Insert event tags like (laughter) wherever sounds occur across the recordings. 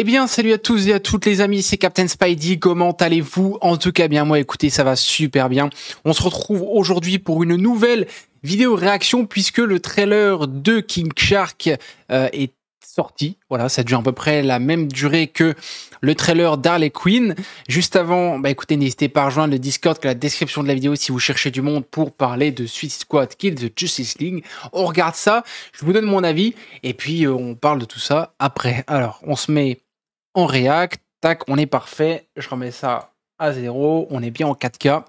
Eh bien, salut à tous et à toutes les amis, c'est Captain Spidey, comment allez-vous En tout cas, bien moi, écoutez, ça va super bien. On se retrouve aujourd'hui pour une nouvelle vidéo réaction puisque le trailer de King Shark euh, est sorti. Voilà, ça dure à peu près la même durée que le trailer d'Harley Quinn. Juste avant, bah écoutez, n'hésitez pas à rejoindre le Discord que la description de la vidéo si vous cherchez du monde pour parler de Suicide Squad Kill the Justice League. On regarde ça, je vous donne mon avis et puis euh, on parle de tout ça après. Alors, on se met en React, tac, on est parfait, je remets ça à zéro, on est bien en 4K.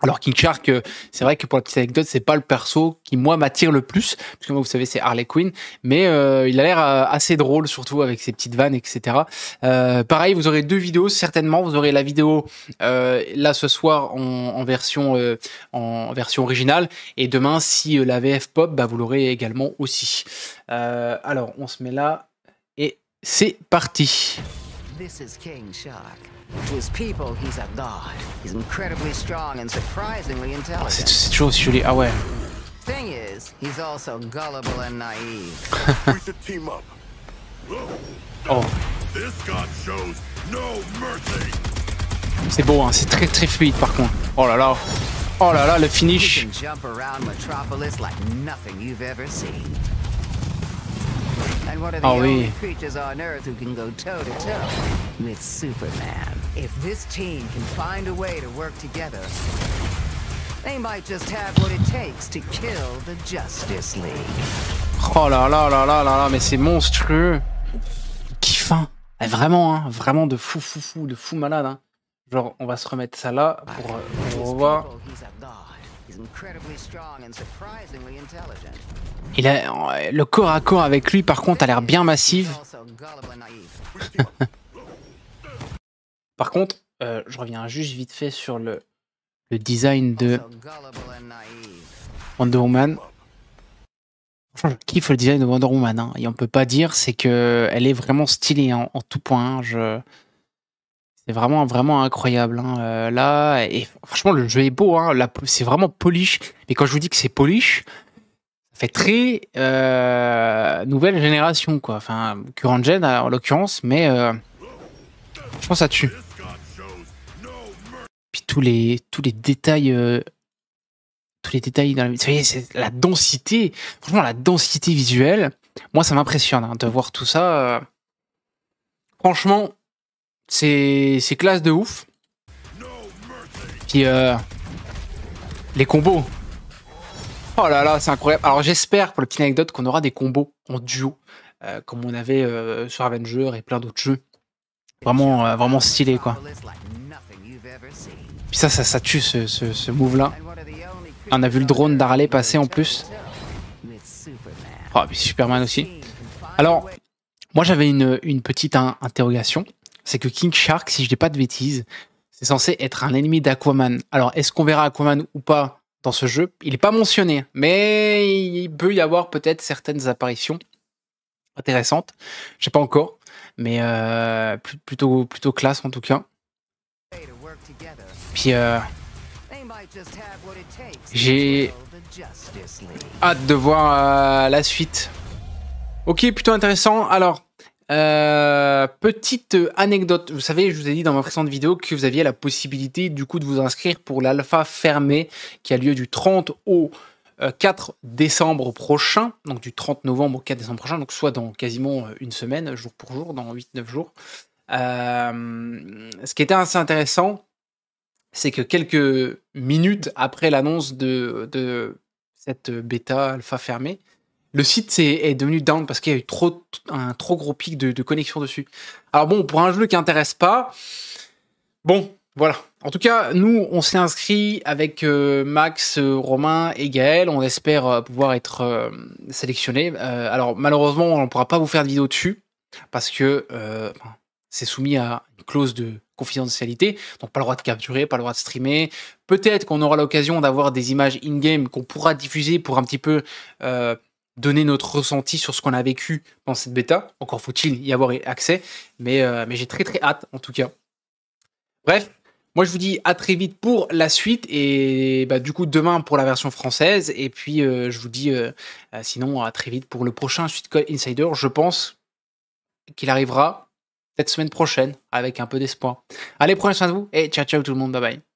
Alors King Shark, euh, c'est vrai que pour la petite anecdote, c'est pas le perso qui moi m'attire le plus, parce que vous savez c'est Harley Quinn, mais euh, il a l'air euh, assez drôle surtout avec ses petites vannes, etc. pareil, vous aurez deux vidéos certainement. Vous aurez la vidéo là ce soir en, version en version originale, et demain si la VF pop, bah, vous l'aurez également aussi. alors on se met là c'est parti. This is King Shark. his people, he's a god. He's incredibly strong and surprisingly intelligent. C'est toujours aussi joli. Ah ouais. Thing is, he's also gullible and naive. (laughs) We should team up. Oh. This god shows no mercy. C'est beau, hein. C'est très très fluide par contre. Oh là là. Oh là là, le finish. jump around Metropolis like nothing you've ever seen and what are the oh, only oui. creatures on Earth who can go toe to toe with Superman. If this team can find a way to work together, they might just have what it takes to kill the Justice League. Oh là là là là là là, mais c'est monstrueux. Qui fin eh, Vraiment, hein, vraiment de fou fou fou, de fou malade. Hein. Genre, on va se remettre ça là pour, euh, pour revoir. Il a le corps à corps avec lui par contre a l'air bien massive. (laughs) par contre, euh, je reviens juste vite fait sur le, le design de Wonder Woman. Je kiffe le design de Wonder Woman hein. et on peut pas dire c'est que elle est vraiment stylée hein, en, tout point. Hein. je c'est vraiment, vraiment incroyable. Hein. Euh, là, et franchement, le jeu est beau. Hein. C'est vraiment polish. Mais quand je vous dis que c'est polish, ça fait très euh, nouvelle génération, quoi. Enfin, current gen euh, en l'occurrence, mais pense franchement, ça tue. Puis tous les, tous les détails. tous les détails dans la, vous voyez, c'est la densité, franchement la densité visuelle, moi ça m'impressionne hein, de voir tout ça. Franchement, c'est classe de ouf. Puis euh, les combos. Oh là là, c'est incroyable. Alors j'espère pour le petite anecdote qu'on aura des combos en duo, euh, comme on avait euh, sur Avenger et plein d'autres jeux. Vraiment, euh, vraiment stylé quoi. Puis ça, ça, tue ce, move là. On a vu le drone d'Arale passer en plus. Oh, puis Superman aussi. Alors, moi j'avais une, une, petite interrogation c'est que King Shark, si je dis pas de bêtises, c'est censé être un ennemi d'Aquaman. Alors, est-ce qu'on verra Aquaman ou pas dans ce jeu Il n'est pas mentionné, mais il peut y avoir peut-être certaines apparitions intéressantes. Je ne sais pas encore, mais euh, plutôt, plutôt classe en tout cas. Puis, euh, j'ai hâte de voir euh, la suite. Ok, plutôt intéressant. Alors, euh, petite anecdote, vous savez, je vous ai dit dans ma précédente vidéo que vous aviez la possibilité du coup de vous inscrire pour l'alpha fermé qui a lieu du 30 au 4 euh, décembre prochain, donc du 30 novembre au 4 décembre prochain, donc soit dans quasiment euh, une semaine, jour pour jour, dans 8-9 jours. ce qui était assez intéressant, c'est que quelques minutes après l'annonce de, cette bêta alpha fermée, le site est, est devenu down parce qu'il y a eu trop, un trop gros pic de, de connexion dessus. Alors bon, pour un jeu qui n'intéresse pas, bon, voilà. En tout cas, nous, on s'est inscrit avec euh, Max, Romain et Gaël. On espère euh, pouvoir être euh, sélectionnés. alors, malheureusement, on ne pourra pas vous faire de vidéo dessus parce que c'est soumis à une clause de confidentialité. Donc, pas le droit de capturer, pas le droit de streamer. Peut-être qu'on aura l'occasion d'avoir des images in-game qu'on pourra diffuser pour un petit peu donner notre ressenti sur ce qu'on a vécu dans cette bêta. Encore faut-il y avoir accès, mais, euh, mais j'ai très très hâte en tout cas. Bref, moi je vous dis à très vite pour la suite et bah, du coup demain pour la version française et puis euh, je vous dis euh, sinon à très vite pour le prochain Suite Insider. Je pense qu'il arrivera cette semaine prochaine avec un peu d'espoir. Allez, prenez soin de vous et ciao ciao tout le monde, bye bye.